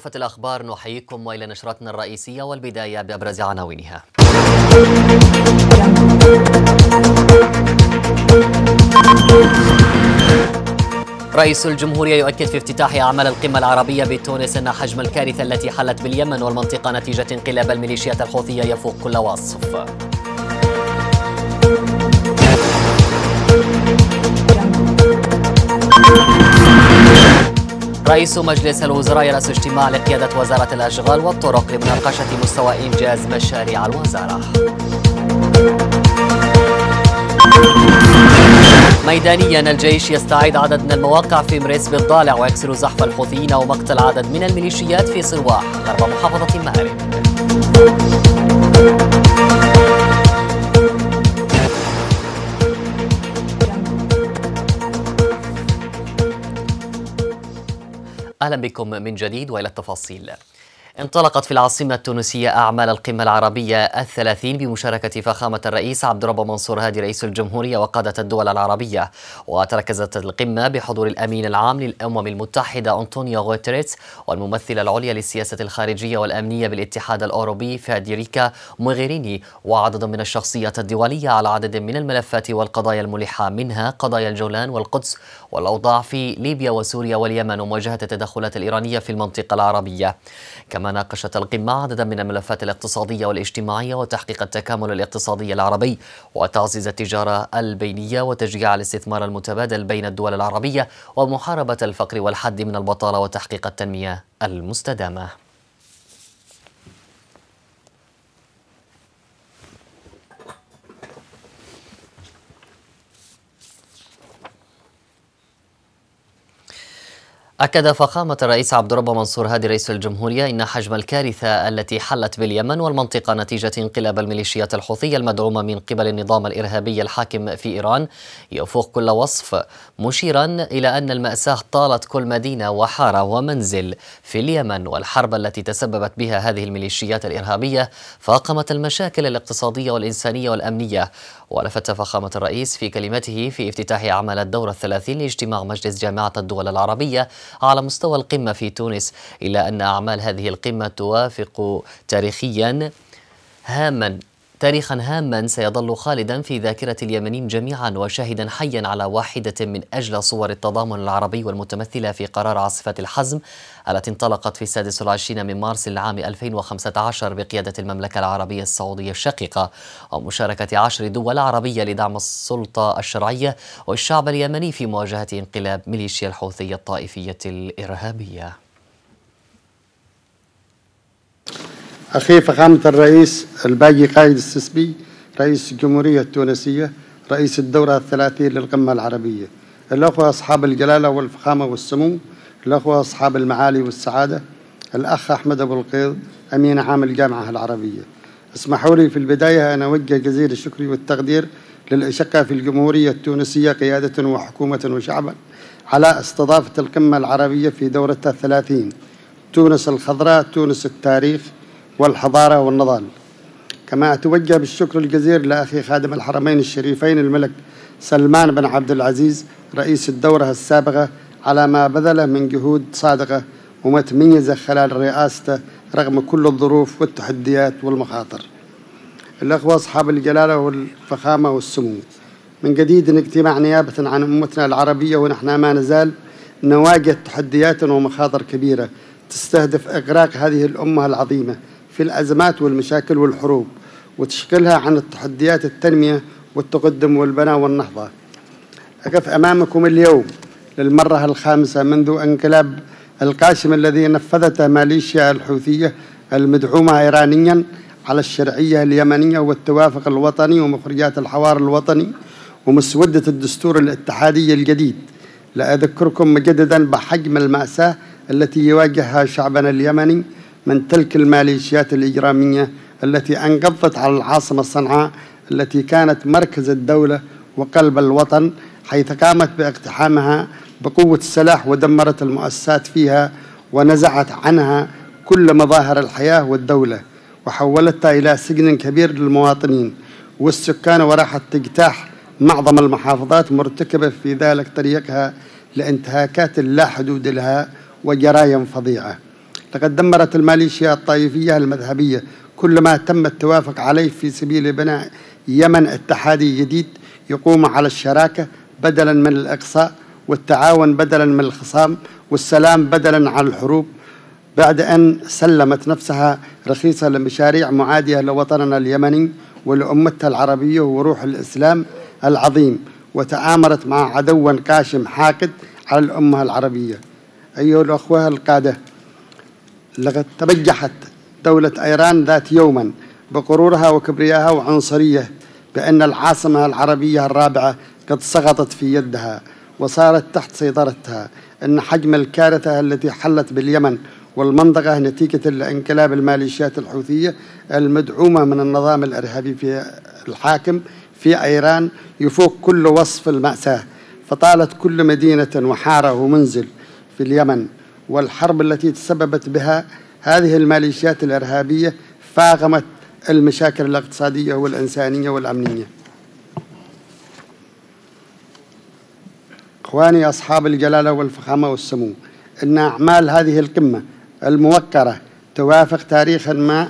غرفة الأخبار نحييكم وإلى نشرتنا الرئيسية والبداية بأبرز عناوينها رئيس الجمهورية يؤكد في افتتاح أعمال القمة العربية بتونس أن حجم الكارثة التي حلت باليمن والمنطقة نتيجة انقلاب الميليشيات الحوثية يفوق كل وصف رئيس مجلس الوزراء يرأس اجتماع لقيادة وزارة الأشغال والطرق لمناقشة مستوى إنجاز مشاريع الوزارة ميدانيا الجيش يستعيد عدد من المواقع في مريس بالضالع ويكسر زحف الحوثيين ومقتل عدد من الميليشيات في صرواح غرب محافظة مأرب أهلا بكم من جديد وإلى التفاصيل انطلقت في العاصمة التونسية أعمال القمة العربية الثلاثين بمشاركة فخامة الرئيس عبد الرب منصور هادي رئيس الجمهورية وقادة الدول العربية وتركزت القمة بحضور الأمين العام للأمم المتحدة أنطونيو غوتريتس والممثلة العليا للسياسة الخارجية والأمنية بالاتحاد الأوروبي فاديريكا موغيريني وعدد من الشخصيات الدولية على عدد من الملفات والقضايا الملحة منها قضايا الجولان والقدس والأوضاع في ليبيا وسوريا واليمن ومواجهة التدخلات الإيرانية في المنطقة العربية كما مناقشة القمة عددا من الملفات الاقتصادية والاجتماعية وتحقيق التكامل الاقتصادي العربي وتعزيز التجارة البينية وتشجيع الاستثمار المتبادل بين الدول العربية ومحاربة الفقر والحد من البطالة وتحقيق التنمية المستدامة أكد فخامة الرئيس عبد الرب منصور هادي رئيس الجمهورية إن حجم الكارثة التي حلت باليمن والمنطقة نتيجة انقلاب الميليشيات الحوثية المدعومة من قبل النظام الإرهابي الحاكم في إيران يفوق كل وصف مشيرا إلى أن المأساة طالت كل مدينة وحارة ومنزل في اليمن والحرب التي تسببت بها هذه الميليشيات الإرهابية فاقمت المشاكل الاقتصادية والإنسانية والأمنية ولفت فخامة الرئيس في كلمته في افتتاح عمل الدورة الثلاثين لاجتماع مجلس جامعة الدول العربية على مستوى القمة في تونس إلى أن أعمال هذه القمة توافق تاريخيا هاما تاريخا هاما سيظل خالدا في ذاكرة اليمنيين جميعا وشاهدا حيا على واحدة من أجل صور التضامن العربي والمتمثلة في قرار عاصفة الحزم التي انطلقت في السادس والعشرين من مارس العام 2015 بقيادة المملكة العربية السعودية الشقيقة ومشاركة عشر دول عربية لدعم السلطة الشرعية والشعب اليمني في مواجهة انقلاب ميليشيا الحوثية الطائفية الإرهابية أخي فخامة الرئيس الباقي قائد السسبي رئيس الجمهورية التونسية رئيس الدورة الثلاثين للقمة العربية الأخوة أصحاب الجلالة والفخامة والسمو الأخوة أصحاب المعالي والسعادة الأخ أحمد أبو القيض أمين عام الجامعة العربية اسمحوا لي في البداية أن أوجه جزيل الشكر والتقدير للأشقة في الجمهورية التونسية قيادة وحكومة وشعبا على استضافة القمة العربية في دورتها الثلاثين تونس الخضراء تونس التاريخ والحضارة والنضال كما أتوجه بالشكر الجزير لأخي خادم الحرمين الشريفين الملك سلمان بن عبد العزيز رئيس الدورة السابقة على ما بذله من جهود صادقة ومتميزة خلال رئاسته رغم كل الظروف والتحديات والمخاطر الأخوة أصحاب الجلالة والفخامة والسمو من جديد اجتماع نيابة عن أمتنا العربية ونحن ما نزال نواجه تحديات ومخاطر كبيرة تستهدف إغراق هذه الأمة العظيمة في الأزمات والمشاكل والحروب وتشكلها عن التحديات التنمية والتقدم والبناء والنهضة أقف أمامكم اليوم للمرة الخامسة منذ انقلاب القاسم الذي نفذته ماليشيا الحوثية المدعومة إيرانيا على الشرعية اليمنية والتوافق الوطني ومخرجات الحوار الوطني ومسودة الدستور الاتحادي الجديد لأذكركم مجددا بحجم المأساة التي يواجهها شعبنا اليمني من تلك الماليشيات الإجرامية التي أنقضت على العاصمة صنعاء التي كانت مركز الدولة وقلب الوطن حيث قامت باقتحامها بقوة السلاح ودمرت المؤسسات فيها ونزعت عنها كل مظاهر الحياة والدولة وحولتها إلى سجن كبير للمواطنين والسكان وراحت تجتاح معظم المحافظات مرتكبة في ذلك طريقها لانتهاكات لا حدود لها وجرايم فظيعة لقد دمرت الماليشيا الطائفية المذهبية كل ما تم التوافق عليه في سبيل بناء يمن اتحادي جديد يقوم على الشراكة بدلا من الإقصاء والتعاون بدلا من الخصام والسلام بدلا عن الحروب بعد أن سلمت نفسها رخيصة لمشاريع معادية لوطننا اليمني ولأمتها العربية وروح الإسلام العظيم وتآمرت مع عدو كاشم حاقد على الأمة العربية أيها الأخوة القادة لقد تبجحت دولة إيران ذات يوما بغرورها وكبريائها وعنصرية بأن العاصمة العربية الرابعة قد سقطت في يدها وصارت تحت سيطرتها إن حجم الكارثة التي حلت باليمن والمنطقة نتيجة الانقلاب الميليشيات الحوثية المدعومة من النظام الإرهابي في الحاكم في إيران يفوق كل وصف المأساة فطالت كل مدينة وحارة ومنزل في اليمن والحرب التي تسببت بها هذه الماليشيات الإرهابية فاقمت المشاكل الاقتصادية والإنسانية والأمنية إخواني أصحاب الجلالة والفخامة والسمو إن أعمال هذه القمة الموقرة توافق تاريخا ما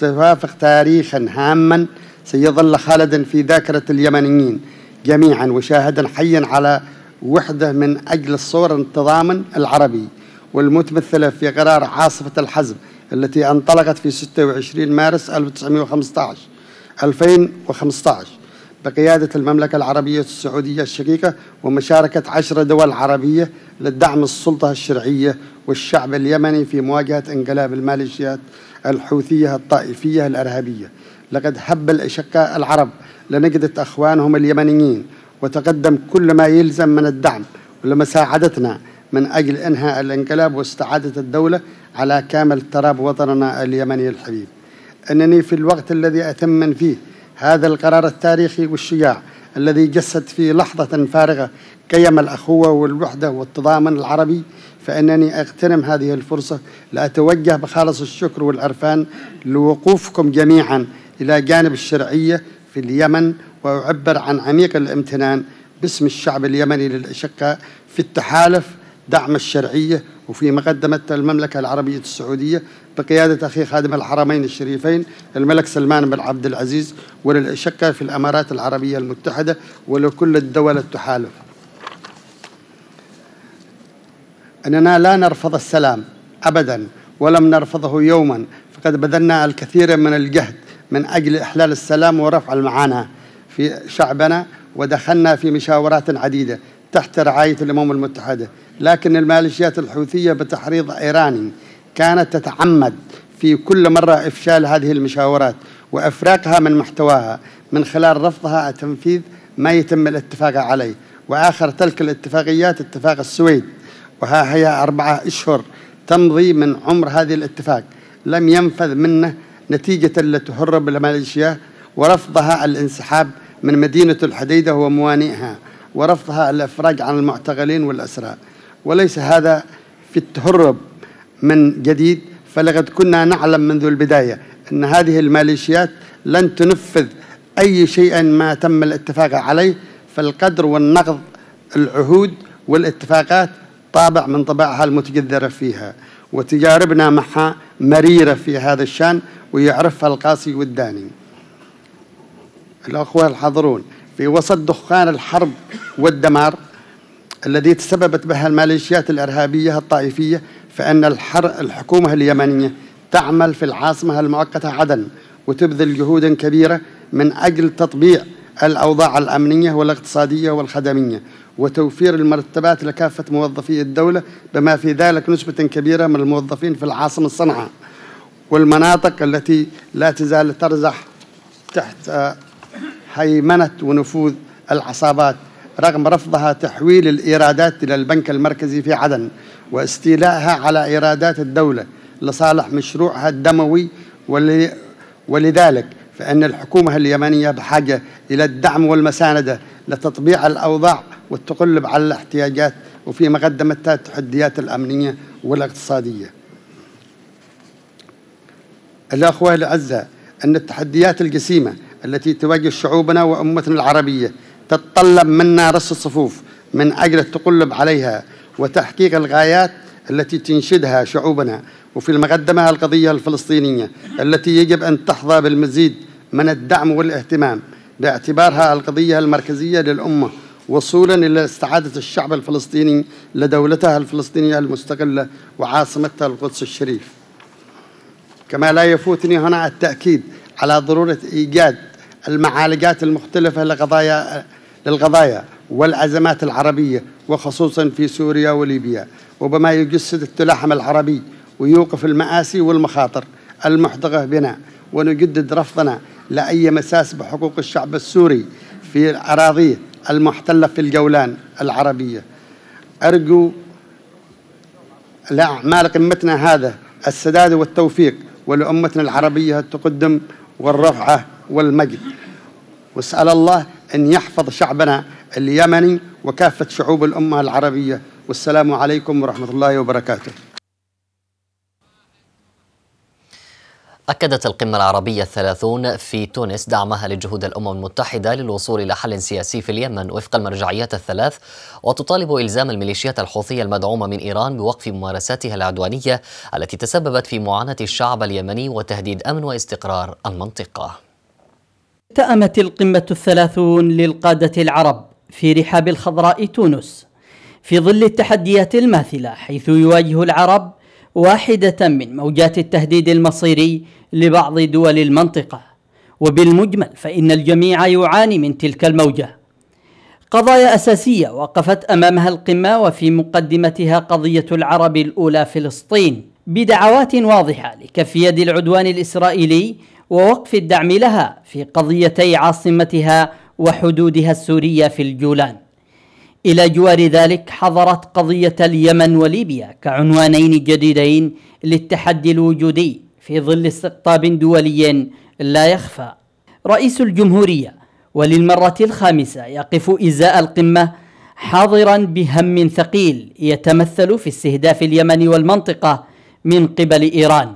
توافق تاريخا هاما سيظل خالدا في ذاكرة اليمنيين جميعا وشاهدا حيا على وحدة من أجل الصور التضامن العربي والمتمثلة في قرار عاصفة الحزم التي انطلقت في 26 مارس 1915 2015 بقيادة المملكة العربية السعودية الشقيقة ومشاركة عشر دول عربية لدعم السلطة الشرعية والشعب اليمني في مواجهة انقلاب الماليشيات الحوثية الطائفية الإرهابية لقد هب الأشقاء العرب لنجدة أخوانهم اليمنيين وتقدم كل ما يلزم من الدعم ولمساعدتنا من أجل إنهاء الانقلاب واستعادة الدولة على كامل تراب وطننا اليمني الحبيب أنني في الوقت الذي أثمن فيه هذا القرار التاريخي والشجاع الذي جسد في لحظة فارغة قيم الأخوة والوحدة والتضامن العربي فإنني أغتنم هذه الفرصة لأتوجه بخالص الشكر والعرفان لوقوفكم جميعا إلى جانب الشرعية في اليمن وأعبر عن عميق الامتنان باسم الشعب اليمني للأشقاء في التحالف دعم الشرعية وفي مقدمة المملكة العربية السعودية بقيادة أخي خادم الحرمين الشريفين الملك سلمان بن عبد العزيز وللاشقاء في الأمارات العربية المتحدة ولكل الدول التحالف أننا لا نرفض السلام أبدا ولم نرفضه يوما فقد بذلنا الكثير من الجهد من أجل إحلال السلام ورفع المعاناة في شعبنا ودخلنا في مشاورات عديدة تحت رعاية الأمم المتحدة لكن الماليشيات الحوثية بتحريض إيراني كانت تتعمد في كل مرة إفشال هذه المشاورات وإفراقها من محتواها من خلال رفضها تنفيذ ما يتم الاتفاق عليه وآخر تلك الاتفاقيات اتفاق السويد وها هي أربعة أشهر تمضي من عمر هذه الاتفاق لم ينفذ منه نتيجة لتهرب الماليشيا ورفضها الانسحاب من مدينة الحديدة وموانئها ورفضها الإفراج عن المعتقلين والأسرى وليس هذا في التهرب من جديد فلقد كنا نعلم منذ البداية أن هذه الميليشيات لن تنفذ أي شيء ما تم الاتفاق عليه فالقدر والنقض العهود والاتفاقات طابع من طباعها المتجذرة فيها وتجاربنا معها مريرة في هذا الشان ويعرفها القاسي والداني الأخوة الحاضرون في وسط دخان الحرب والدمار الذي تسببت بها الماليشيات الإرهابية الطائفية فإن الحكومة اليمنية تعمل في العاصمة المؤقتة عدن وتبذل جهودا كبيرة من أجل تطبيع الأوضاع الأمنية والاقتصادية والخدمية وتوفير المرتبات لكافة موظفي الدولة بما في ذلك نسبة كبيرة من الموظفين في العاصمة صنعاء والمناطق التي لا تزال ترزح تحت هيمنة ونفوذ العصابات رغم رفضها تحويل الإيرادات إلى البنك المركزي في عدن واستيلائها على إيرادات الدولة لصالح مشروعها الدموي ولذلك فإن الحكومة اليمنية بحاجة إلى الدعم والمساندة لتطبيع الأوضاع والتقلب على الاحتياجات وفي مقدمتها التحديات الأمنية والاقتصادية الأخوة الأعزاء أن التحديات الجسيمة التي تواجه شعوبنا وأمتنا العربية تتطلب منا رص الصفوف من أجل التقلب عليها وتحقيق الغايات التي تنشدها شعوبنا وفي المقدمة القضية الفلسطينية التي يجب أن تحظى بالمزيد من الدعم والاهتمام باعتبارها القضية المركزية للأمة وصولا إلى استعادة الشعب الفلسطيني لدولتها الفلسطينية المستقلة وعاصمتها القدس الشريف كما لا يفوتني هنا التأكيد على ضرورة إيجاد المعالجات المختلفة لقضايا للقضايا والأزمات العربية وخصوصا في سوريا وليبيا وبما يجسد التلاحم العربي ويوقف المآسي والمخاطر المحدقة بنا ونجدد رفضنا لأي مساس بحقوق الشعب السوري في أراضيه المحتلة في الجولان العربية أرجو لأعمال قمتنا هذا السداد والتوفيق ولأمتنا العربية التقدم والرفعة والمجد واسأل الله أن يحفظ شعبنا اليمني وكافة شعوب الأمة العربية والسلام عليكم ورحمة الله وبركاته أكدت القمة العربية الثلاثون في تونس دعمها لجهود الأمم المتحدة للوصول إلى حل سياسي في اليمن وفق المرجعيات الثلاث وتطالب إلزام الميليشيات الحوثية المدعومة من إيران بوقف ممارساتها العدوانية التي تسببت في معاناة الشعب اليمني وتهديد أمن واستقرار المنطقة التأمت القمة الثلاثون للقادة العرب في رحاب الخضراء تونس في ظل التحديات الماثلة حيث يواجه العرب واحدة من موجات التهديد المصيري لبعض دول المنطقة وبالمجمل فإن الجميع يعاني من تلك الموجة قضايا أساسية وقفت أمامها القمة وفي مقدمتها قضية العرب الأولى فلسطين بدعوات واضحة لكف يد العدوان الإسرائيلي ووقف الدعم لها في قضيتي عاصمتها وحدودها السورية في الجولان إلى جوار ذلك حضرت قضية اليمن وليبيا كعنوانين جديدين للتحدي الوجودي في ظل استقطاب دولي لا يخفى رئيس الجمهورية وللمرة الخامسة يقف إزاء القمة حاضرا بهم ثقيل يتمثل في استهداف اليمن والمنطقة من قبل إيران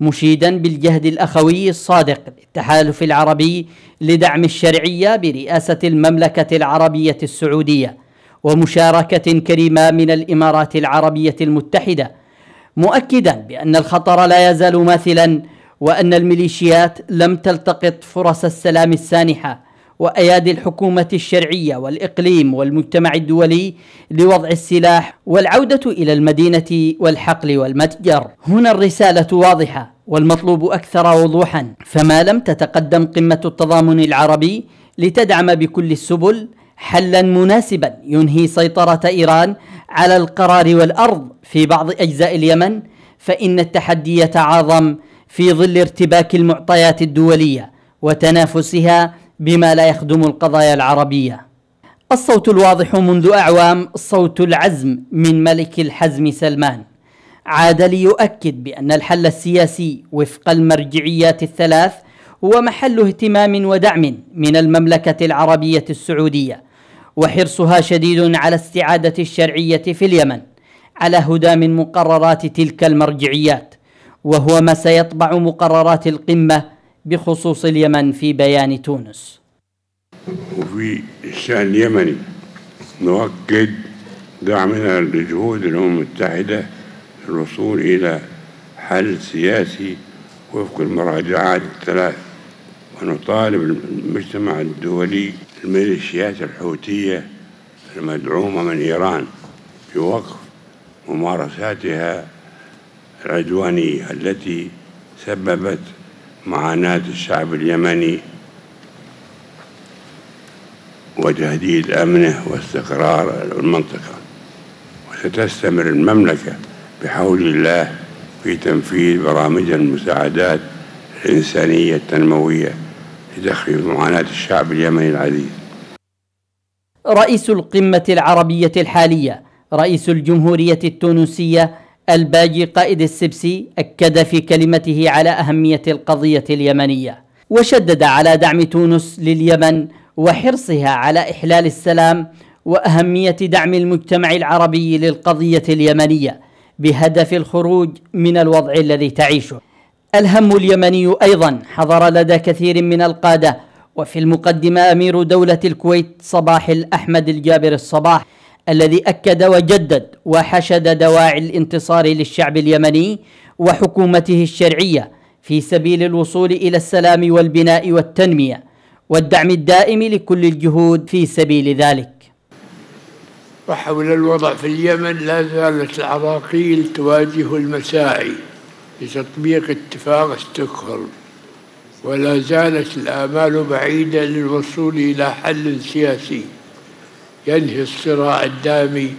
مشيدا بالجهد الاخوي الصادق للتحالف العربي لدعم الشرعيه برئاسه المملكه العربيه السعوديه ومشاركه كريمه من الامارات العربيه المتحده مؤكدا بان الخطر لا يزال ماثلا وان الميليشيات لم تلتقط فرص السلام السانحه وأيادي الحكومة الشرعية والإقليم والمجتمع الدولي لوضع السلاح والعودة إلى المدينة والحقل والمتجر هنا الرسالة واضحة والمطلوب أكثر وضوحا فما لم تتقدم قمة التضامن العربي لتدعم بكل السبل حلا مناسبا ينهي سيطرة إيران على القرار والأرض في بعض أجزاء اليمن فإن التحدي يتعاظم في ظل ارتباك المعطيات الدولية وتنافسها بما لا يخدم القضايا العربية الصوت الواضح منذ أعوام صوت العزم من ملك الحزم سلمان عاد ليؤكد بأن الحل السياسي وفق المرجعيات الثلاث هو محل اهتمام ودعم من المملكة العربية السعودية وحرصها شديد على استعادة الشرعية في اليمن على هدى من مقررات تلك المرجعيات وهو ما سيطبع مقررات القمة بخصوص اليمن في بيان تونس وفي الشأن اليمني نؤكد دعمنا لجهود الأمم المتحدة للوصول إلى حل سياسي وفق المراجعات الثلاث ونطالب المجتمع الدولي الميليشيات الحوثية المدعومة من إيران بوقف ممارساتها العدوانية التي سببت معاناة الشعب اليمني وتهديد أمنه واستقرار المنطقة وستستمر المملكة بحول الله في تنفيذ برامج المساعدات الإنسانية التنموية لتخفيف معاناة الشعب اليمني العزيز رئيس القمة العربية الحالية رئيس الجمهورية التونسية الباجي قائد السبسي أكد في كلمته على أهمية القضية اليمنية وشدد على دعم تونس لليمن وحرصها على إحلال السلام وأهمية دعم المجتمع العربي للقضية اليمنية بهدف الخروج من الوضع الذي تعيشه الهم اليمني أيضا حضر لدى كثير من القادة وفي المقدمة أمير دولة الكويت صباح الأحمد الجابر الصباح الذي أكد وجدد وحشد دواعي الانتصار للشعب اليمني وحكومته الشرعية في سبيل الوصول إلى السلام والبناء والتنمية والدعم الدائم لكل الجهود في سبيل ذلك وحول الوضع في اليمن لا زالت العراقيل تواجه المساعي لتطبيق اتفاق ستوكهولم ولا زالت الآمال بعيدة للوصول إلى حل سياسي ينهي الصراع الدامي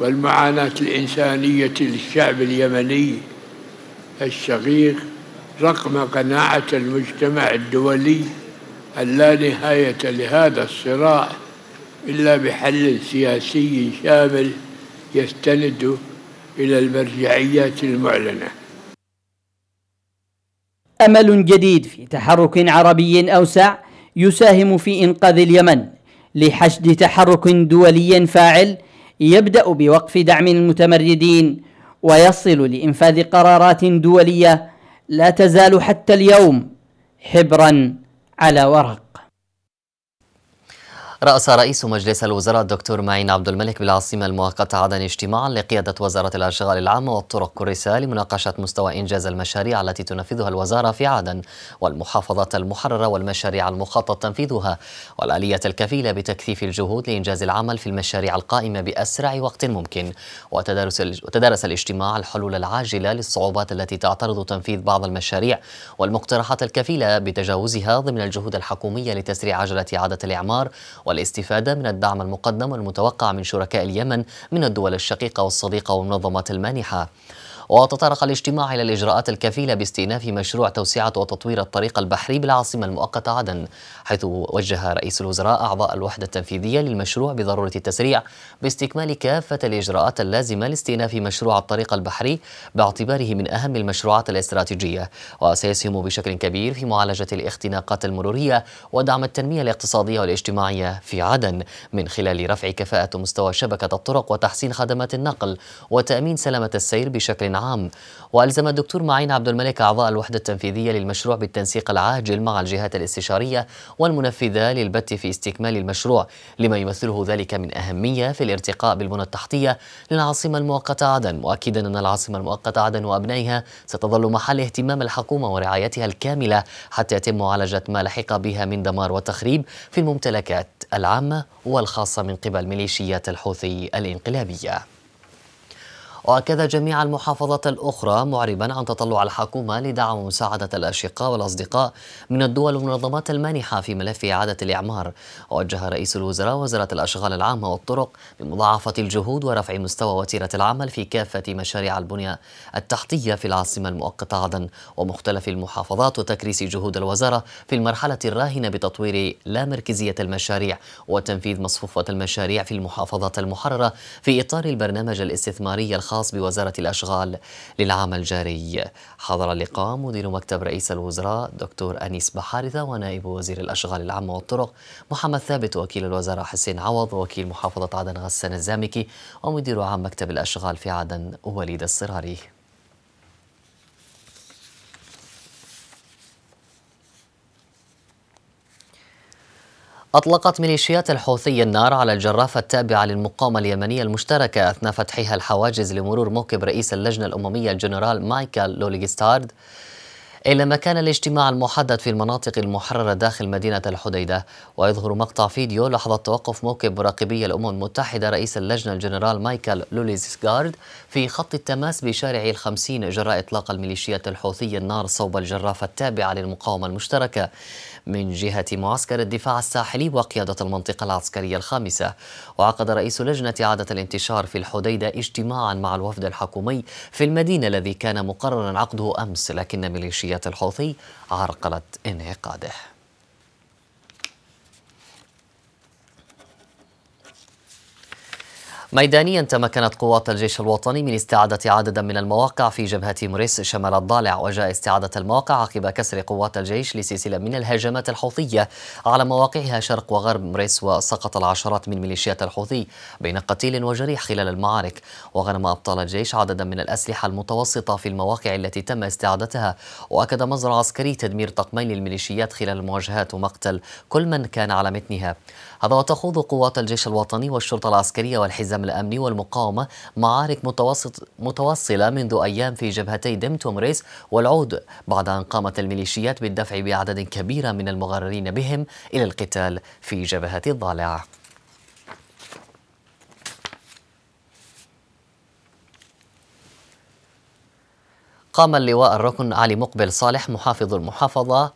والمعاناة الإنسانية للشعب اليمني الشقيق رغم قناعة المجتمع الدولي أن لا نهاية لهذا الصراع إلا بحل سياسي شامل يستند إلى المرجعيات المعلنة أمل جديد في تحرك عربي أوسع يساهم في إنقاذ اليمن لحشد تحرك دولي فاعل يبدأ بوقف دعم المتمردين ويصل لإنفاذ قرارات دولية لا تزال حتى اليوم حبرا على ورق رأس رئيس مجلس الوزراء الدكتور معين عبد الملك بالعاصمة المؤقتة عدن اجتماعا لقيادة وزارة الأشغال العامة والطرق كرسة لمناقشة مستوى إنجاز المشاريع التي تنفذها الوزارة في عدن والمحافظات المحررة والمشاريع المخطط تنفيذها والآلية الكفيلة بتكثيف الجهود لإنجاز العمل في المشاريع القائمة بأسرع وقت ممكن وتدارس الاجتماع الحلول العاجلة للصعوبات التي تعترض تنفيذ بعض المشاريع والمقترحات الكفيلة بتجاوزها ضمن الجهود الحكومية لتسريع عجلة إعادة الإعمار والاستفادة من الدعم المقدم والمتوقع من شركاء اليمن من الدول الشقيقة والصديقة والمنظمات المانحة وتطرق الاجتماع إلى الإجراءات الكفيلة باستئناف مشروع توسعة وتطوير الطريق البحري بالعاصمة المؤقتة عدن حيث وجه رئيس الوزراء أعضاء الوحدة التنفيذية للمشروع بضرورة التسريع باستكمال كافة الإجراءات اللازمة لاستئناف مشروع الطريق البحري باعتباره من أهم المشروعات الاستراتيجية وسيسهم بشكل كبير في معالجة الاختناقات المرورية ودعم التنمية الاقتصادية والاجتماعية في عدن من خلال رفع كفاءة مستوى شبكة الطرق وتحسين خدمات النقل وتأمين سلامة السير بشكل عام العام وألزم الدكتور معين عبد الملك أعضاء الوحدة التنفيذية للمشروع بالتنسيق العاجل مع الجهات الاستشارية والمنفذة للبت في استكمال المشروع لما يمثله ذلك من أهمية في الارتقاء بالبنى التحتية للعاصمة المؤقتة عدن مؤكدا أن العاصمة المؤقتة عدن وأبنائها ستظل محل اهتمام الحكومة ورعايتها الكاملة حتى يتم معالجة ما لحق بها من دمار وتخريب في الممتلكات العامة والخاصة من قبل ميليشيات الحوثي الانقلابية وأكد جميع المحافظات الأخرى معربا عن تطلع الحكومة لدعم ومساعدة الأشقاء والأصدقاء من الدول والمنظمات المانحة في ملف إعادة الإعمار وجه رئيس الوزراء وزارة الأشغال العامة والطرق بمضاعفة الجهود ورفع مستوى وتيرة العمل في كافة مشاريع البنية التحتية في العاصمة المؤقتة عدن ومختلف المحافظات وتكريس جهود الوزارة في المرحلة الراهنة بتطوير لا مركزية المشاريع وتنفيذ مصفوفة المشاريع في المحافظات المحررة في إطار البرنامج الاستثماري الخاص الخاص بوزارة الأشغال للعام الجاري حضر اللقاء مدير مكتب رئيس الوزراء دكتور أنيس بحارثة ونائب وزير الأشغال العامة والطرق محمد ثابت وكيل الوزارة حسين عوض وكيل محافظة عدن غسان الزامكي ومدير عام مكتب الأشغال في عدن وليد الصراري أطلقت ميليشيات الحوثي النار على الجرافة التابعة للمقاومة اليمنية المشتركة أثناء فتحها الحواجز لمرور موكب رئيس اللجنة الأممية الجنرال مايكل لوليغستارد إلى مكان الاجتماع المحدد في المناطق المحررة داخل مدينة الحديدة ويظهر مقطع فيديو لحظة توقف موكب مراقبي الأمم المتحدة رئيس اللجنة الجنرال مايكل لوليزغارد في خط التماس بشارع الخمسين جراء إطلاق الميليشيات الحوثية النار صوب الجرافة التابعة للمقاومة المشتركة من جهة معسكر الدفاع الساحلي وقيادة المنطقة العسكرية الخامسة وعقد رئيس لجنة إعادة الانتشار في الحديدة اجتماعا مع الوفد الحكومي في المدينة الذي كان مقررا عقده أمس لكن ميليشيات الحوثي عرقلت انعقاده ميدانيا تمكنت قوات الجيش الوطني من استعادة عددا من المواقع في جبهة موريس شمال الضالع وجاء استعادة المواقع عقب كسر قوات الجيش لسلسلة من الهجمات الحوثية على مواقعها شرق وغرب موريس وسقط العشرات من ميليشيات الحوثي بين قتيل وجريح خلال المعارك وغنم أبطال الجيش عددا من الأسلحة المتوسطة في المواقع التي تم استعادتها وأكد مزرع عسكري تدمير طقمين للميليشيات خلال المواجهات ومقتل كل من كان على متنها هذا وتخوض قوات الجيش الوطني والشرطة العسكرية والحزام الأمني والمقاومة معارك متوسط متوصلة منذ أيام في جبهتي دمت ومريس والعود بعد أن قامت الميليشيات بالدفع بأعداد كبيرة من المغررين بهم إلى القتال في جبهة الضالع قام اللواء الركن علي مقبل صالح محافظ المحافظة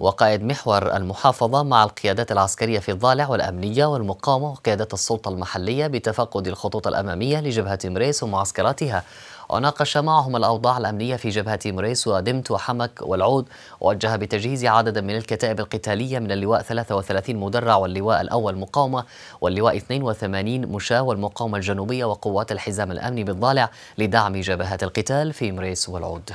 وقائد محور المحافظة مع القيادات العسكرية في الضالع والأمنية والمقاومة وقيادات السلطة المحلية بتفقد الخطوط الأمامية لجبهة مريس ومعسكراتها وناقش معهم الأوضاع الأمنية في جبهة مريس ودمت وحمك والعود ووجه بتجهيز عددا من الكتائب القتالية من اللواء 33 مدرع واللواء الأول مقاومة واللواء 82 مشاة والمقاومة الجنوبية وقوات الحزام الأمني بالضالع لدعم جبهات القتال في مريس والعود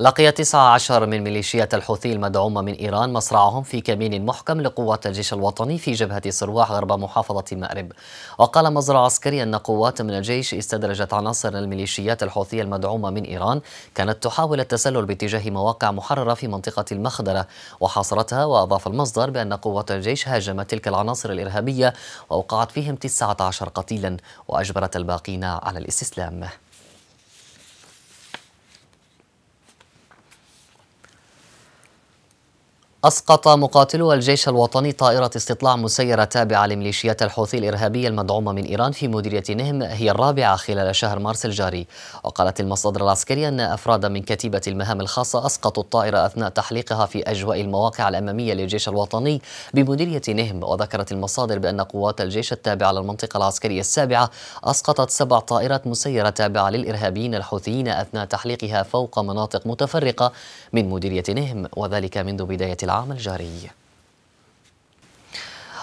لقي 19 من ميليشيات الحوثي المدعومة من إيران مصرعهم في كمين محكم لقوات الجيش الوطني في جبهة صرواح غرب محافظة مأرب وقال مصدر عسكري أن قوات من الجيش استدرجت عناصر الميليشيات الحوثية المدعومة من إيران كانت تحاول التسلل باتجاه مواقع محررة في منطقة المخدرة وحاصرتها وأضاف المصدر بأن قوات الجيش هاجمت تلك العناصر الإرهابية وأوقعت فيهم 19 قتيلا وأجبرت الباقين على الاستسلام أسقط مقاتلو الجيش الوطني طائرة استطلاع مسيرة تابعة لميليشيات الحوثي الإرهابية المدعومة من إيران في مديرية نهم هي الرابعة خلال شهر مارس الجاري وقالت المصادر العسكرية أن أفراد من كتيبة المهام الخاصة أسقطوا الطائرة أثناء تحليقها في أجواء المواقع الأمامية للجيش الوطني بمديرية نهم وذكرت المصادر بأن قوات الجيش التابعة للمنطقة العسكرية السابعة أسقطت سبع طائرات مسيرة تابعة للإرهابيين الحوثيين أثناء تحليقها فوق مناطق متفرقة من مديرية نهم وذلك منذ بداية العام الجاري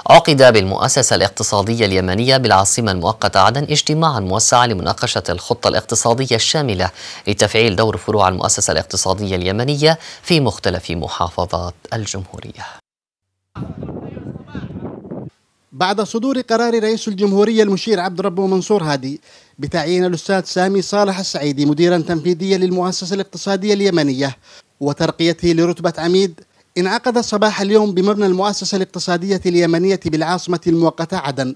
عقد بالمؤسسة الاقتصادية اليمنية بالعاصمة المؤقتة عدن اجتماعا موسعا لمناقشة الخطة الاقتصادية الشاملة لتفعيل دور فروع المؤسسة الاقتصادية اليمنية في مختلف محافظات الجمهورية بعد صدور قرار رئيس الجمهورية المشير عبد ربه منصور هادي بتعيين الأستاذ سامي صالح السعيدي مديرا تنفيذيا للمؤسسة الاقتصادية اليمنية وترقيته لرتبة عميد انعقد صباح اليوم بمبنى المؤسسة الاقتصادية اليمنية بالعاصمة المؤقتة عدن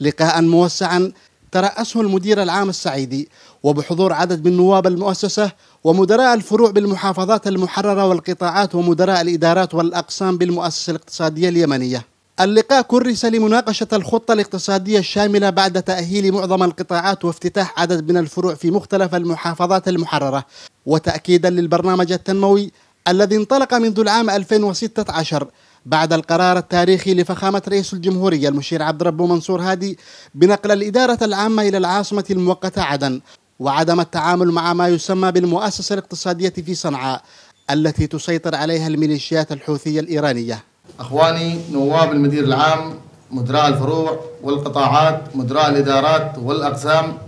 لقاء موسعا ترأسه المدير العام السعيدي وبحضور عدد من نواب المؤسسة ومدراء الفروع بالمحافظات المحررة والقطاعات ومدراء الإدارات والأقسام بالمؤسسة الاقتصادية اليمنية اللقاء كرس لمناقشة الخطة الاقتصادية الشاملة بعد تأهيل معظم القطاعات وافتتاح عدد من الفروع في مختلف المحافظات المحررة وتأكيدا للبرنامج التنموي الذي انطلق منذ العام 2016 بعد القرار التاريخي لفخامة رئيس الجمهورية المشير عبد ربه منصور هادي بنقل الإدارة العامة إلى العاصمة المؤقتة عدن وعدم التعامل مع ما يسمى بالمؤسسة الاقتصادية في صنعاء التي تسيطر عليها الميليشيات الحوثية الإيرانية أخواني نواب المدير العام مدراء الفروع والقطاعات مدراء الإدارات والأقسام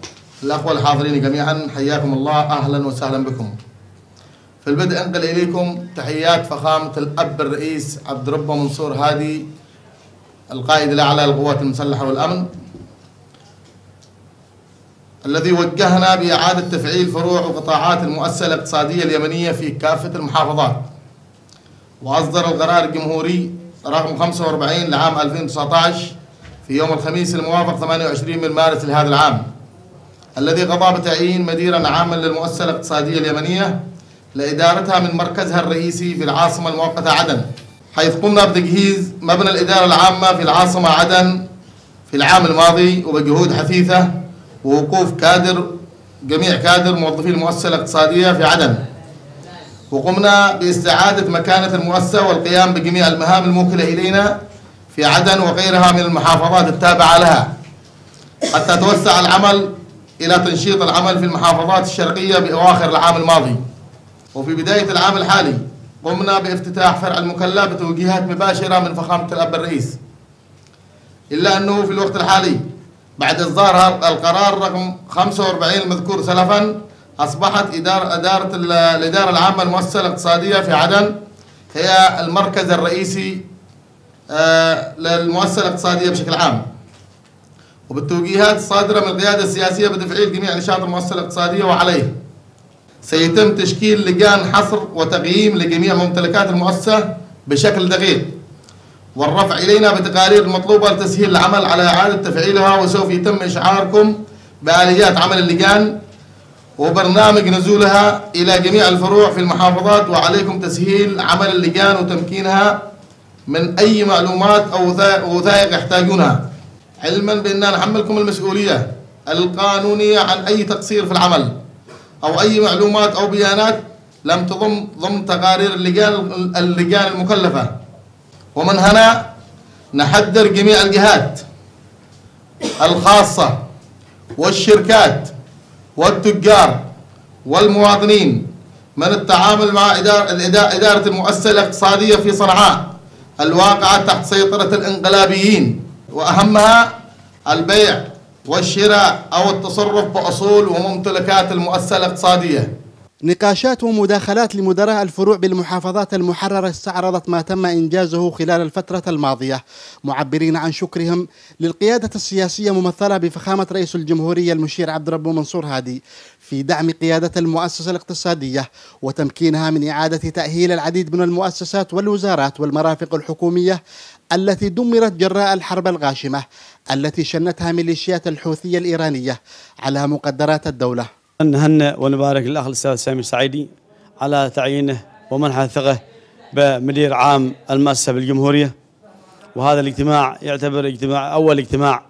الأخوة الحاضرين جميعا حياكم الله أهلا وسهلا بكم في البدء أنقل إليكم تحيات فخامة الأب الرئيس عبد ربه منصور هادي القائد الأعلى للقوات المسلحة والأمن الذي وجهنا بإعادة تفعيل فروع وقطاعات المؤسسة الاقتصادية اليمنية في كافة المحافظات وأصدر القرار الجمهوري رقم 45 لعام 2019 في يوم الخميس الموافق 28 من مارس لهذا العام الذي قضى بتعيين مديرا عاما للمؤسسة الاقتصادية اليمنية لإدارتها من مركزها الرئيسي في العاصمة المؤقتة عدن حيث قمنا بتجهيز مبنى الإدارة العامة في العاصمة عدن في العام الماضي وبجهود حثيثة ووقوف كادر جميع كادر موظفي المؤسسة الاقتصادية في عدن وقمنا باستعادة مكانة المؤسسة والقيام بجميع المهام الموكلة إلينا في عدن وغيرها من المحافظات التابعة لها حتى توسع العمل إلى تنشيط العمل في المحافظات الشرقية بأواخر العام الماضي وفي بداية العام الحالي قمنا بافتتاح فرع المكلا بتوجيهات مباشرة من فخامة الأب الرئيس إلا أنه في الوقت الحالي بعد إصدار القرار رقم 45 المذكور سلفا أصبحت إدارة, إدارة الإدارة العامة المؤسسة الاقتصادية في عدن هي المركز الرئيسي آه، للمؤسسة الاقتصادية بشكل عام وبالتوجيهات الصادرة من القيادة السياسية بتفعيل جميع نشاط المؤسسة الاقتصادية وعليه سيتم تشكيل لجان حصر وتقييم لجميع ممتلكات المؤسسة بشكل دقيق والرفع إلينا بتقارير المطلوبة لتسهيل العمل على إعادة تفعيلها وسوف يتم إشعاركم بآليات عمل اللجان وبرنامج نزولها إلى جميع الفروع في المحافظات وعليكم تسهيل عمل اللجان وتمكينها من أي معلومات أو وثائق يحتاجونها علما بأننا نحملكم المسؤولية القانونية عن أي تقصير في العمل أو أي معلومات أو بيانات لم تضم ضمن تقارير اللجان اللجان المكلفة ومن هنا نحذر جميع الجهات الخاصة والشركات والتجار والمواطنين من التعامل مع إدارة المؤسسة الاقتصادية في صنعاء الواقعة تحت سيطرة الانقلابيين وأهمها البيع والشراء أو التصرف بأصول وممتلكات المؤسسة الاقتصادية نقاشات ومداخلات لمدراء الفروع بالمحافظات المحررة استعرضت ما تم إنجازه خلال الفترة الماضية معبرين عن شكرهم للقيادة السياسية ممثلة بفخامة رئيس الجمهورية المشير عبد ربه منصور هادي في دعم قيادة المؤسسة الاقتصادية وتمكينها من إعادة تأهيل العديد من المؤسسات والوزارات والمرافق الحكومية التي دمرت جراء الحرب الغاشمة التي شنتها ميليشيات الحوثية الإيرانية على مقدرات الدولة نهنئ ونبارك الأخ الأستاذ سامي السعيدي على تعيينه ومنح الثقة بمدير عام المؤسسة بالجمهورية وهذا الاجتماع يعتبر اجتماع أول اجتماع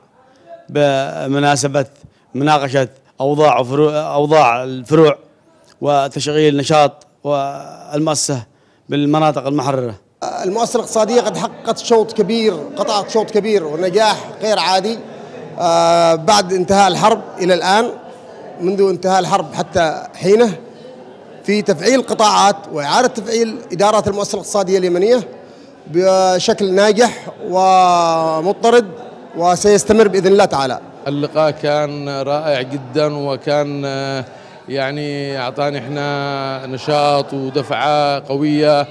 بمناسبة مناقشة اوضاع اوضاع الفروع وتشغيل نشاط والمؤسسه بالمناطق المحرره. المؤسسه الاقتصاديه قد حققت شوط كبير قطعت شوط كبير ونجاح غير عادي آه، بعد انتهاء الحرب الى الان منذ انتهاء الحرب حتى حينه في تفعيل قطاعات واعاده تفعيل اداره المؤسسه الاقتصاديه اليمنيه بشكل ناجح ومضطرد وسيستمر باذن الله تعالى اللقاء كان رائع جدا وكان يعني اعطاني احنا نشاط ودفعه قويه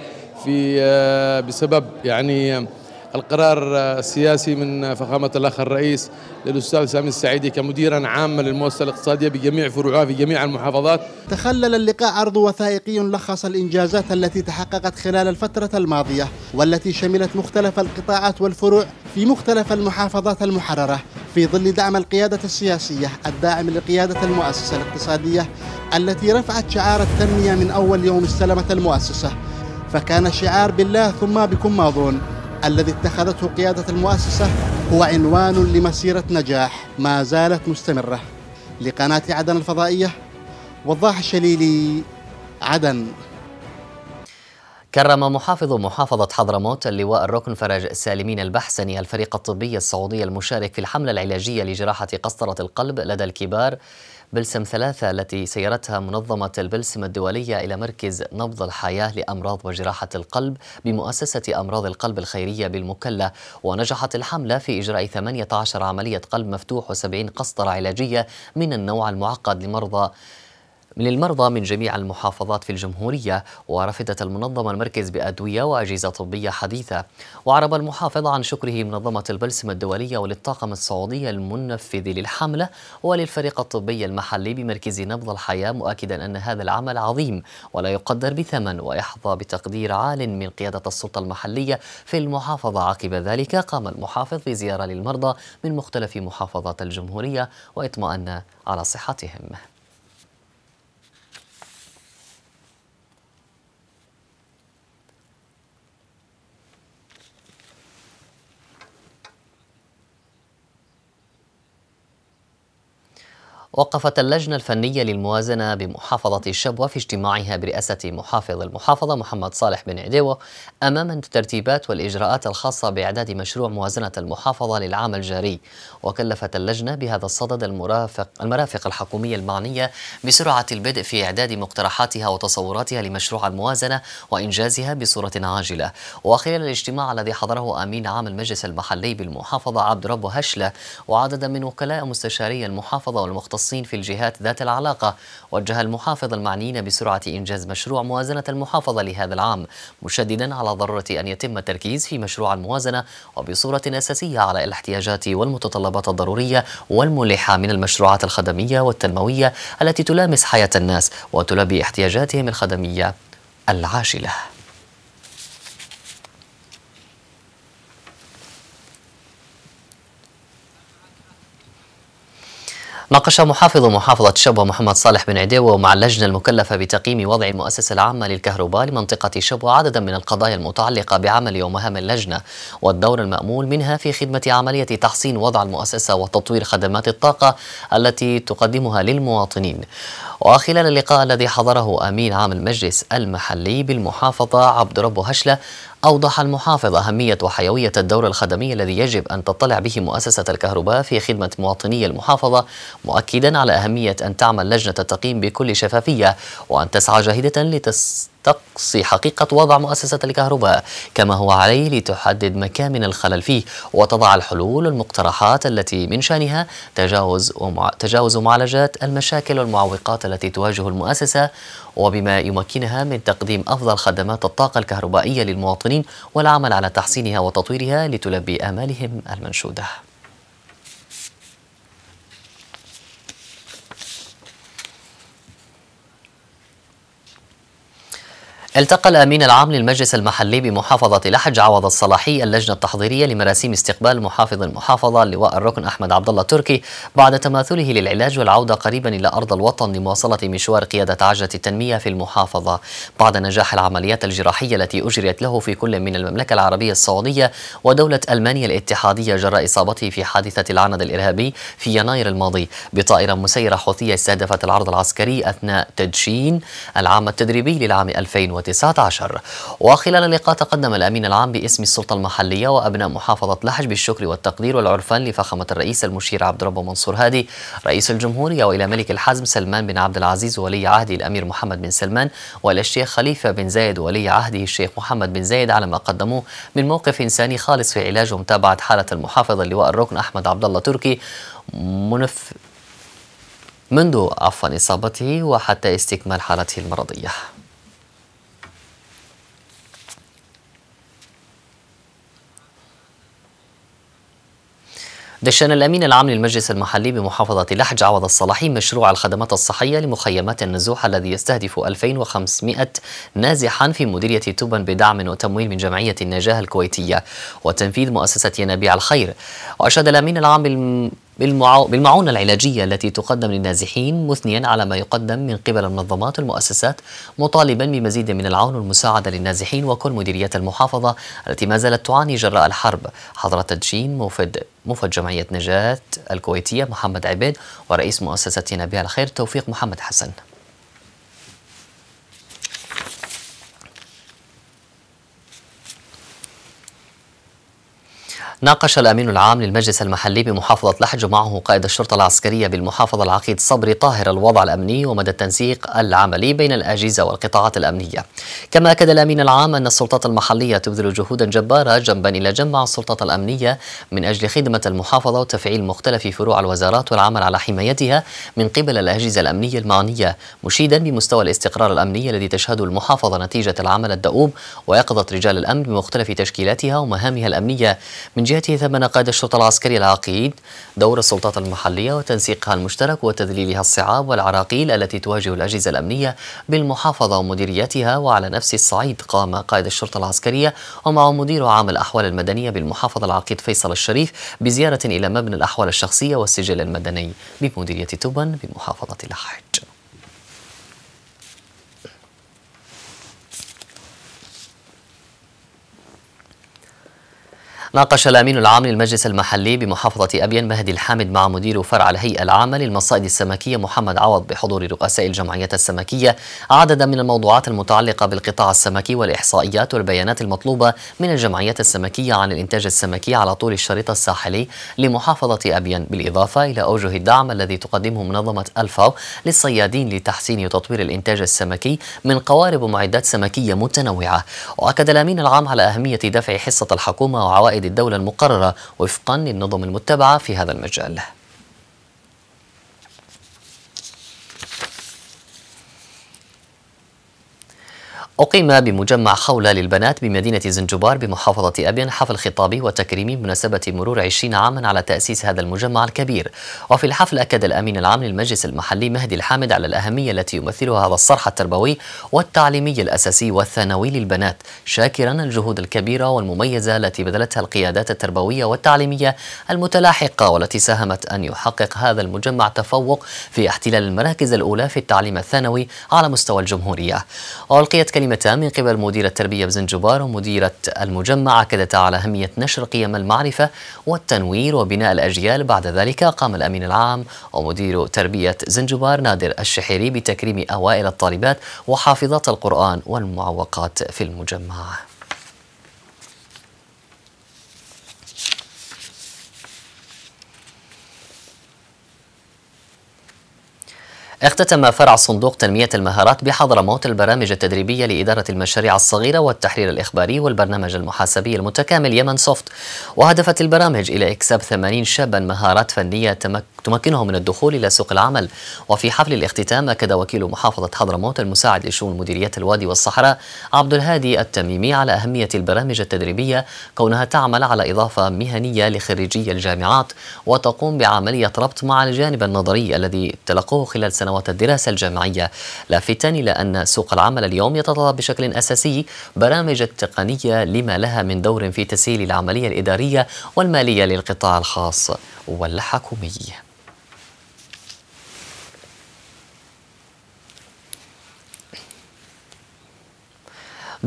في بسبب يعني القرار السياسي من فخامة الأخ الرئيس للأستاذ سامي السعيدي كمديرا عاما للمؤسسة الاقتصادية بجميع فروعها في جميع المحافظات تخلل اللقاء عرض وثائقي لخص الإنجازات التي تحققت خلال الفترة الماضية والتي شملت مختلف القطاعات والفروع في مختلف المحافظات المحررة في ظل دعم القيادة السياسية الداعم لقيادة المؤسسة الاقتصادية التي رفعت شعار التنمية من أول يوم استلمت المؤسسة فكان شعار بالله ثم بكم ماضون الذي اتخذته قيادة المؤسسة هو عنوان لمسيرة نجاح ما زالت مستمرة لقناة عدن الفضائية وضاح الشليلي عدن كرم محافظ محافظة حضرموت اللواء الركن فرج سالمين البحسني الفريق الطبي السعودي المشارك في الحملة العلاجية لجراحة قسطرة القلب لدى الكبار بلسم ثلاثة التي سيرتها منظمة البلسم الدولية إلى مركز نبض الحياة لأمراض وجراحة القلب بمؤسسة أمراض القلب الخيرية بالمكلا ونجحت الحملة في إجراء 18 عملية قلب مفتوح و70 قسطرة علاجية من النوع المعقد لمرضى للمرضى من جميع المحافظات في الجمهورية ورفضت المنظمة المركز بأدوية وأجهزة طبية حديثة وعرب المحافظ عن شكره منظمة البلسم الدولية وللطاقم السعودي المنفذ للحملة وللفريق الطبي المحلي بمركز نبض الحياة مؤكدا أن هذا العمل عظيم ولا يقدر بثمن ويحظى بتقدير عال من قيادة السلطة المحلية في المحافظة عقب ذلك قام المحافظ بزيارة للمرضى من مختلف محافظات الجمهورية واطمأن على صحتهم وقفت اللجنة الفنية للموازنة بمحافظة الشبوة في اجتماعها برئاسة محافظ المحافظة محمد صالح بن عديوة أمام الترتيبات والإجراءات الخاصة بإعداد مشروع موازنة المحافظة للعام الجاري وكلفت اللجنة بهذا الصدد المرافق, المرافق الحكومية المعنية بسرعة البدء في إعداد مقترحاتها وتصوراتها لمشروع الموازنة وإنجازها بصورة عاجلة وخلال الاجتماع الذي حضره أمين عام المجلس المحلي بالمحافظة عبد رب هشلة وعددا من وكلاء مستشاري المحافظة والمختص الصين في الجهات ذات العلاقة وجه المحافظ المعنيين بسرعة إنجاز مشروع موازنة المحافظة لهذا العام مشددا على ضرورة أن يتم التركيز في مشروع الموازنة وبصورة أساسية على الاحتياجات والمتطلبات الضرورية والملحة من المشروعات الخدمية والتنموية التي تلامس حياة الناس وتلبي احتياجاتهم الخدمية العاجله ناقش محافظ محافظة شبوة محمد صالح بن عديوة مع اللجنة المكلفة بتقييم وضع المؤسسة العامة للكهرباء لمنطقة شبوة عددا من القضايا المتعلقة بعمل ومهام اللجنة والدور المأمول منها في خدمة عملية تحسين وضع المؤسسة وتطوير خدمات الطاقة التي تقدمها للمواطنين وخلال اللقاء الذي حضره أمين عام المجلس المحلي بالمحافظة عبد رب هشلة أوضح المحافظ أهمية وحيوية الدور الخدمي الذي يجب أن تطلع به مؤسسة الكهرباء في خدمة مواطني المحافظة مؤكدا على أهمية أن تعمل لجنة التقييم بكل شفافية وأن تسعى جاهدة لتستقصي حقيقة وضع مؤسسة الكهرباء كما هو عليه لتحدد مكامن الخلل فيه وتضع الحلول والمقترحات التي من شأنها تجاوز ومع... تجاوز معالجات المشاكل والمعوقات التي تواجه المؤسسة وبما يمكنها من تقديم أفضل خدمات الطاقة الكهربائية للمواطنين والعمل على تحسينها وتطويرها لتلبي آمالهم المنشودة التقى الأمين العام للمجلس المحلي بمحافظة لحج عوض الصلاحي اللجنة التحضيرية لمراسيم استقبال محافظ المحافظة لواء الركن أحمد عبد الله تركي بعد تماثله للعلاج والعودة قريبا إلى أرض الوطن لمواصلة مشوار قيادة عجلة التنمية في المحافظة بعد نجاح العمليات الجراحية التي أجريت له في كل من المملكة العربية السعودية ودولة ألمانيا الاتحادية جراء إصابته في حادثة العند الإرهابي في يناير الماضي بطائرة مسيرة حوثية استهدفت العرض العسكري أثناء تدشين العام التدريبي للعام 2000 2019 وخلال اللقاء تقدم الأمين العام باسم السلطة المحلية وأبناء محافظة لحج بالشكر والتقدير والعرفان لفخامة الرئيس المشير عبد ربه منصور هادي رئيس الجمهورية وإلى ملك الحزم سلمان بن عبد العزيز ولي عهده الأمير محمد بن سلمان وإلى الشيخ خليفة بن زايد ولي عهده الشيخ محمد بن زايد على ما قدموه من موقف إنساني خالص في علاج ومتابعة حالة المحافظ اللواء الركن أحمد عبد الله تركي منف منذ عفوا إصابته وحتى استكمال حالته المرضية دشن الأمين العام للمجلس المحلي بمحافظة لحج عوض الصلاحي مشروع الخدمات الصحية لمخيمات النزوح الذي يستهدف 2500 نازحا في مديرية تبن بدعم وتمويل من جمعية النجاة الكويتية وتنفيذ مؤسسة ينابيع الخير وأشاد الأمين العام بالمعونة العلاجية التي تقدم للنازحين مثنيا على ما يقدم من قبل المنظمات والمؤسسات مطالبا بمزيد من العون والمساعدة للنازحين وكل مديريات المحافظة التي ما زالت تعاني جراء الحرب حضرة تدشين موفد موفد جمعية نجاة الكويتية محمد عبيد ورئيس مؤسسة نبيها الخير توفيق محمد حسن ناقش الأمين العام للمجلس المحلي بمحافظة لحج معه قائد الشرطة العسكرية بالمحافظة العقيد صبري طاهر الوضع الأمني ومدى التنسيق العملي بين الأجهزة والقطاعات الأمنية كما أكد الأمين العام أن السلطات المحلية تبذل جهودا جبارة جنبا إلى جنب مع السلطات الأمنية من أجل خدمة المحافظة وتفعيل مختلف فروع الوزارات والعمل على حمايتها من قبل الأجهزة الأمنية المعنية مشيدا بمستوى الاستقرار الأمني الذي تشهده المحافظة نتيجة العمل الدؤوب ويقظة رجال الأمن بمختلف تشكيلاتها ومهامها الأمنية من جهته ثمن قائد الشرطة العسكري العقيد دور السلطات المحلية وتنسيقها المشترك وتذليلها الصعاب والعراقيل التي تواجه الأجهزة الأمنية بالمحافظة ومديريتها وعلى نفس الصعيد قام قائد الشرطة العسكرية ومعه مدير عام الأحوال المدنية بالمحافظة العقيد فيصل الشريف بزيارة إلى مبنى الأحوال الشخصية والسجل المدني بمديرية توبن بمحافظة الحج ناقش الأمين العام للمجلس المحلي بمحافظة أبين مهدي الحامد مع مدير فرع الهيئة العامة للمصائد السمكية محمد عوض بحضور رؤساء الجمعيات السمكية عددا من الموضوعات المتعلقة بالقطاع السمكي والإحصائيات والبيانات المطلوبة من الجمعيات السمكية عن الإنتاج السمكي على طول الشريط الساحلي لمحافظة أبين بالإضافة إلى أوجه الدعم الذي تقدمه منظمة ألفاو للصيادين لتحسين وتطوير الإنتاج السمكي من قوارب ومعدات سمكية متنوعة وأكد الأمين العام على أهمية دفع حصة الحكومة وعوائد الدولة المقررة وفقا للنظم المتبعة في هذا المجال أقيم بمجمع خولة للبنات بمدينة زنجبار بمحافظة أبين حفل خطابي وتكريمي بمناسبة مرور 20 عاما على تأسيس هذا المجمع الكبير وفي الحفل أكد الأمين العام للمجلس المحلي مهدي الحامد على الأهمية التي يمثلها هذا الصرح التربوي والتعليمي الأساسي والثانوي للبنات شاكرا الجهود الكبيرة والمميزة التي بذلتها القيادات التربوية والتعليمية المتلاحقة والتي ساهمت أن يحقق هذا المجمع تفوق في احتلال المراكز الأولى في التعليم الثانوي على مستوى الجمهورية وألقيت كلمتا من قبل مدير التربية بزنجبار ومديرة المجمع أكدتا على أهمية نشر قيم المعرفة والتنوير وبناء الأجيال بعد ذلك قام الأمين العام ومدير تربية زنجبار نادر الشحيري بتكريم أوائل الطالبات وحافظات القرآن والمعوقات في المجمع اختتم فرع صندوق تنمية المهارات بحضرموت البرامج التدريبية لإدارة المشاريع الصغيرة والتحرير الإخباري والبرنامج المحاسبي المتكامل يمن سوفت وهدفت البرامج إلى إكساب 80 شابا مهارات فنية تمكنهم من الدخول إلى سوق العمل وفي حفل الاختتام أكد وكيل محافظة حضرموت المساعد لشؤون مديريات الوادي والصحراء عبد الهادي التميمي على أهمية البرامج التدريبية كونها تعمل على إضافة مهنية لخريجي الجامعات وتقوم بعملية ربط مع الجانب النظري الذي تلقوه خلال سنوات سنوات الدراسة الجامعية لافتا إلى أن سوق العمل اليوم يتطلب بشكل أساسي برامج التقنية لما لها من دور في تسهيل العملية الإدارية والمالية للقطاع الخاص والحكومي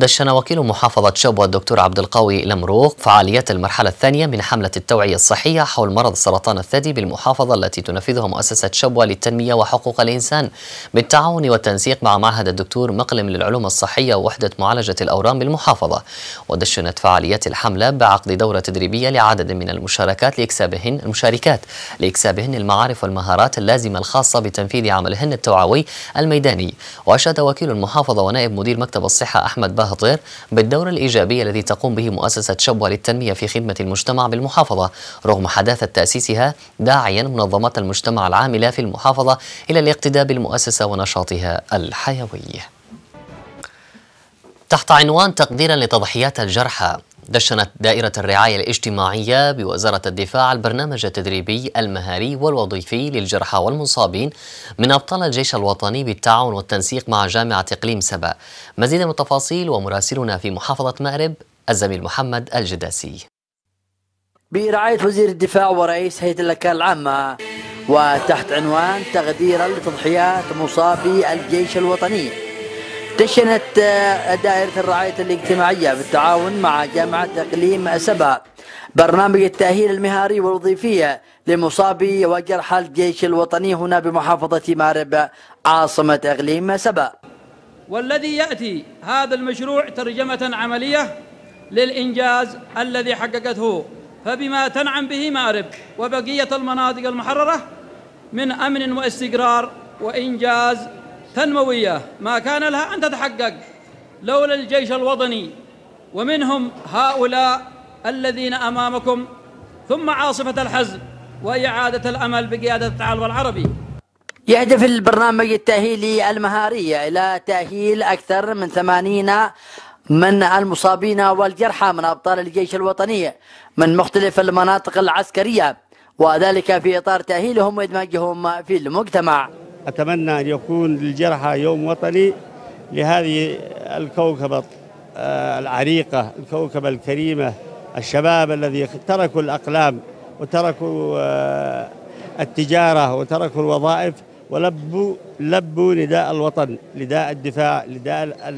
دشن وكيل محافظة شبوة الدكتور عبد القوي لمروق فعاليات المرحلة الثانية من حملة التوعية الصحية حول مرض سرطان الثدي بالمحافظة التي تنفذها مؤسسة شبوة للتنمية وحقوق الإنسان بالتعاون والتنسيق مع معهد الدكتور مقلم للعلوم الصحية ووحدة معالجة الأورام بالمحافظة ودشنت فعاليات الحملة بعقد دورة تدريبية لعدد من المشاركات لإكسابهن المشاركات لإكسابهن المعارف والمهارات اللازمة الخاصة بتنفيذ عملهن التوعوي الميداني وأشاد وكيل المحافظة ونائب مدير مكتب الصحة أحمد بها طاهطير بالدور الإيجابي الذي تقوم به مؤسسة شبوة للتنمية في خدمة المجتمع بالمحافظة رغم حداثة تأسيسها داعيا منظمات المجتمع العاملة في المحافظة إلى الاقتداء بالمؤسسة ونشاطها الحيوي تحت عنوان تقديرا لتضحيات الجرحى دشنت دائرة الرعاية الاجتماعية بوزارة الدفاع البرنامج التدريبي المهاري والوظيفي للجرحى والمصابين من أبطال الجيش الوطني بالتعاون والتنسيق مع جامعة إقليم سبا مزيد من التفاصيل ومراسلنا في محافظة مأرب الزميل محمد الجداسي برعاية وزير الدفاع ورئيس هيئة الأكال العامة وتحت عنوان تغديرا لتضحيات مصابي الجيش الوطني دشنت آه، دائرة الرعاية الاجتماعية بالتعاون مع جامعة إقليم سبا برنامج التأهيل المهاري والوظيفية لمصابي وجرحى الجيش الوطني هنا بمحافظة مارب عاصمة إقليم سبا والذي يأتي هذا المشروع ترجمة عملية للإنجاز الذي حققته فبما تنعم به مارب وبقية المناطق المحررة من أمن واستقرار وإنجاز تنموية ما كان لها أن تتحقق لولا الجيش الوطني ومنهم هؤلاء الذين أمامكم ثم عاصفة الحزم وإعادة الأمل بقيادة التعالب العربي يهدف البرنامج التأهيلي المهاري إلى تأهيل أكثر من ثمانين من المصابين والجرحى من أبطال الجيش الوطني من مختلف المناطق العسكرية وذلك في إطار تأهيلهم وإدماجهم في المجتمع أتمنى أن يكون للجرحى يوم وطني لهذه الكوكبة آه، العريقة الكوكبة الكريمة الشباب الذي تركوا الأقلام وتركوا آه، التجارة وتركوا الوظائف ولبوا لبوا نداء الوطن نداء الدفاع نداء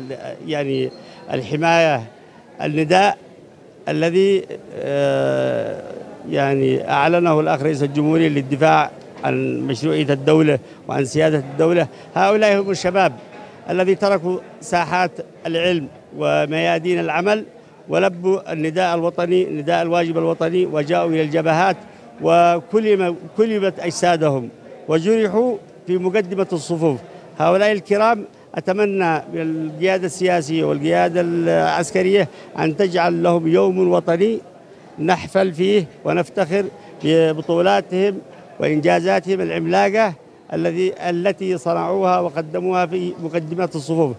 يعني الحماية النداء الذي آه، يعني أعلنه الأخ رئيس الجمهورية للدفاع عن مشروعية الدولة وعن سيادة الدولة هؤلاء هم الشباب الذي تركوا ساحات العلم وميادين العمل ولبوا النداء الوطني نداء الواجب الوطني وجاءوا إلى الجبهات وكلبت أجسادهم وجرحوا في مقدمة الصفوف هؤلاء الكرام أتمنى من القيادة السياسية والقيادة العسكرية أن تجعل لهم يوم وطني نحفل فيه ونفتخر ببطولاتهم وإنجازاتهم العملاقة الذي التي صنعوها وقدموها في مقدمة الصفوف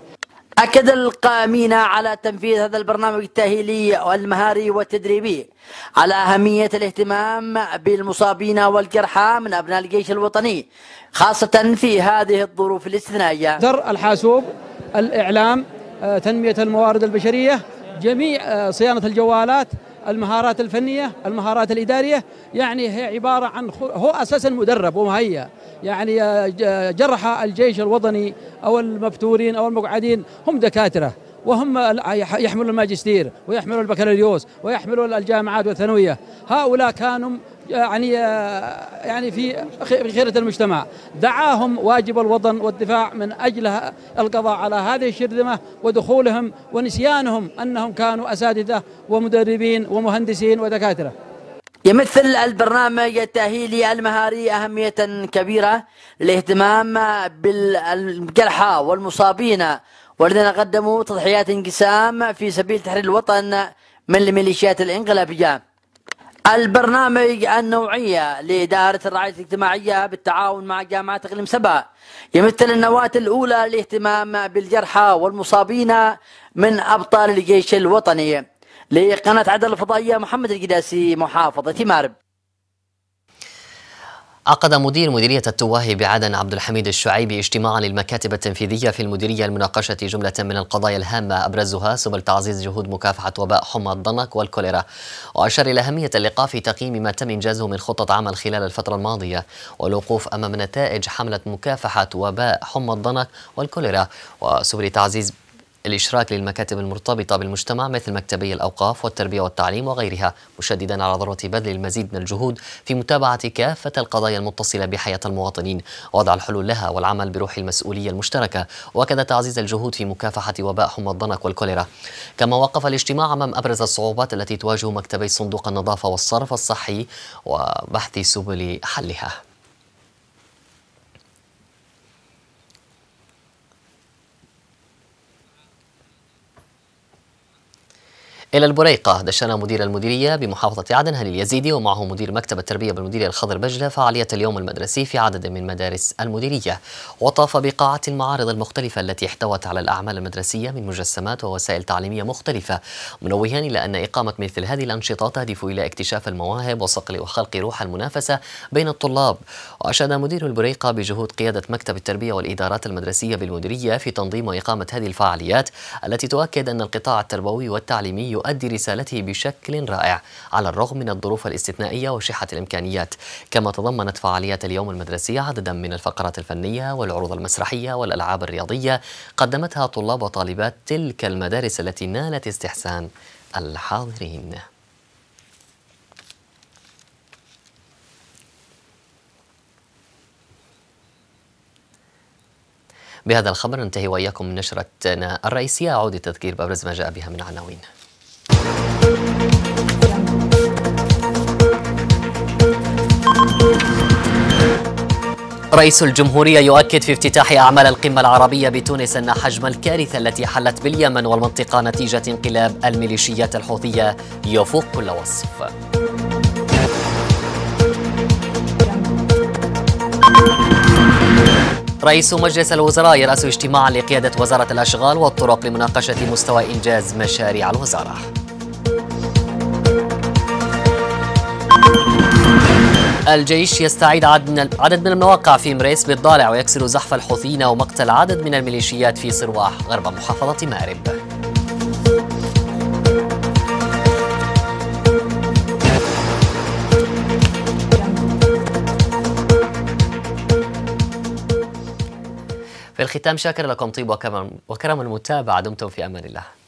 أكد القائمين على تنفيذ هذا البرنامج التأهيلي والمهاري والتدريبي على أهمية الاهتمام بالمصابين والجرحى من أبناء الجيش الوطني خاصة في هذه الظروف الاستثنائية در الحاسوب الإعلام آه، تنمية الموارد البشرية جميع آه، صيانة الجوالات المهارات الفنيه المهارات الاداريه يعني هي عباره عن هو اساسا مدرب ومهيأ يعني آه، جرح الجيش الوطني او المفتورين او المقعدين هم دكاتره وهم يحملون الماجستير ويحملون البكالوريوس ويحملون الجامعات والثانويه هؤلاء كانوا يعني آه، يعني في خيره المجتمع دعاهم واجب الوطن والدفاع من اجل القضاء على هذه الشرذمه ودخولهم ونسيانهم انهم كانوا اساتذه ومدربين ومهندسين ودكاتره يمثل البرنامج التأهيلي المهاري أهمية كبيرة للاهتمام بالجرحى والمصابين والذين قدموا تضحيات انقسام في سبيل تحرير الوطن من الميليشيات الانقلابية البرنامج النوعية لإدارة الرعاية الاجتماعية بالتعاون مع جامعة إقليم سبا يمثل النواة الأولى للاهتمام بالجرحى والمصابين من أبطال الجيش الوطني لقناة عدل الفضائية محمد القداسي محافظة مارب عقد مدير مديرية التواهي بعدن عبد الحميد الشعيبي اجتماعا للمكاتب التنفيذية في المديرية لمناقشة جملة من القضايا الهامة أبرزها سبل تعزيز جهود مكافحة وباء حمى الضنك والكوليرا وأشار إلى أهمية اللقاء في تقييم ما تم إنجازه من خطة عمل خلال الفترة الماضية والوقوف أمام نتائج حملة مكافحة وباء حمى الضنك والكوليرا وسبل تعزيز الإشراك للمكاتب المرتبطة بالمجتمع مثل مكتبي الأوقاف والتربية والتعليم وغيرها مشددا على ضرورة بذل المزيد من الجهود في متابعة كافة القضايا المتصلة بحياة المواطنين وضع الحلول لها والعمل بروح المسؤولية المشتركة وكذا تعزيز الجهود في مكافحة وباء حمى الضنك والكوليرا كما وقف الاجتماع أمام أبرز الصعوبات التي تواجه مكتبي صندوق النظافة والصرف الصحي وبحث سبل حلها إلى البريقة دشنا مدير المديرية بمحافظة عدن هليل يزيدي ومعه مدير مكتب التربية بالمديرية الخضر بجلة فعالية اليوم المدرسي في عدد من مدارس المديرية وطاف بقاعة المعارض المختلفة التي احتوت على الأعمال المدرسية من مجسمات ووسائل تعليمية مختلفة منوها إلى أن إقامة مثل هذه الأنشطة تهدف إلى اكتشاف المواهب وصقل وخلق روح المنافسة بين الطلاب وأشاد مدير البريقة بجهود قيادة مكتب التربية والإدارات المدرسية بالمديرية في تنظيم وإقامة هذه الفعاليات التي تؤكد أن القطاع التربوي والتعليمي يؤدي رسالته بشكل رائع على الرغم من الظروف الاستثنائية وشحة الإمكانيات كما تضمنت فعاليات اليوم المدرسي عددا من الفقرات الفنية والعروض المسرحية والألعاب الرياضية قدمتها طلاب وطالبات تلك المدارس التي نالت استحسان الحاضرين بهذا الخبر ننتهي وإياكم من نشرتنا الرئيسية أعود التذكير بأبرز ما جاء بها من عناوين رئيس الجمهورية يؤكد في افتتاح أعمال القمة العربية بتونس أن حجم الكارثة التي حلت باليمن والمنطقة نتيجة انقلاب الميليشيات الحوثية يفوق كل وصف رئيس مجلس الوزراء يرأس اجتماعا لقيادة وزارة الأشغال والطرق لمناقشة مستوى إنجاز مشاريع الوزارة الجيش يستعيد عدد من المواقع في مريس بالضالع ويكسر زحف الحوثيين ومقتل عدد من الميليشيات في صرواح غرب محافظة مأرب في الختام شاكر لكم طيب وكرم, وكرم المتابعة دمتم في أمان الله